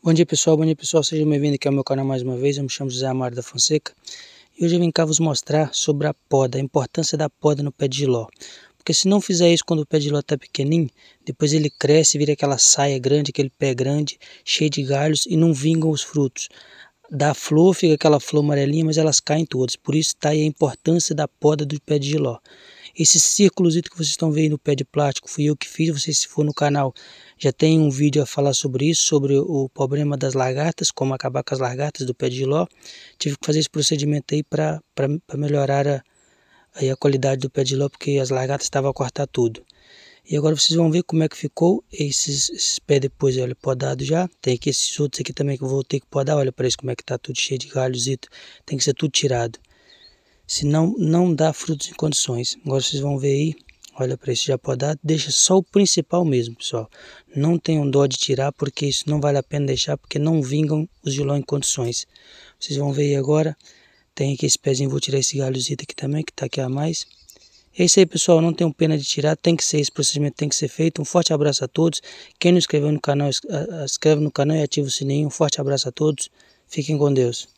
Bom dia pessoal, bom dia pessoal, sejam bem-vindos aqui ao meu canal mais uma vez, eu me chamo José Amaro da Fonseca e hoje eu vim cá vos mostrar sobre a poda, a importância da poda no pé de ló, porque se não fizer isso quando o pé de ló está pequenininho, depois ele cresce, vira aquela saia grande, aquele pé grande, cheio de galhos e não vingam os frutos da flor, fica aquela flor amarelinha, mas elas caem todas. Por isso está aí a importância da poda do pé de giló. Esse círculozito que vocês estão vendo no pé de plástico, fui eu que fiz, vocês se for no canal, já tem um vídeo a falar sobre isso, sobre o problema das lagartas, como acabar com as lagartas do pé de giló. Tive que fazer esse procedimento aí para melhorar a, a qualidade do pé de giló, porque as lagartas estavam a cortar tudo. E agora vocês vão ver como é que ficou esses, esses pés depois, olha, podado já. Tem aqui esses outros aqui também que eu vou ter que podar, olha para isso como é que tá tudo cheio de galhos tem que ser tudo tirado. Senão não dá frutos em condições. Agora vocês vão ver aí, olha para isso já podado, deixa só o principal mesmo, pessoal. Não tenham dó de tirar porque isso não vale a pena deixar porque não vingam os giló em condições. Vocês vão ver aí agora, tem aqui esse pezinho, vou tirar esse galhozito aqui também que tá aqui a mais. É isso aí, pessoal. Não tenho pena de tirar. Tem que ser, esse procedimento tem que ser feito. Um forte abraço a todos. Quem não inscreveu no canal, inscreve no canal e ativa o sininho. Um forte abraço a todos. Fiquem com Deus.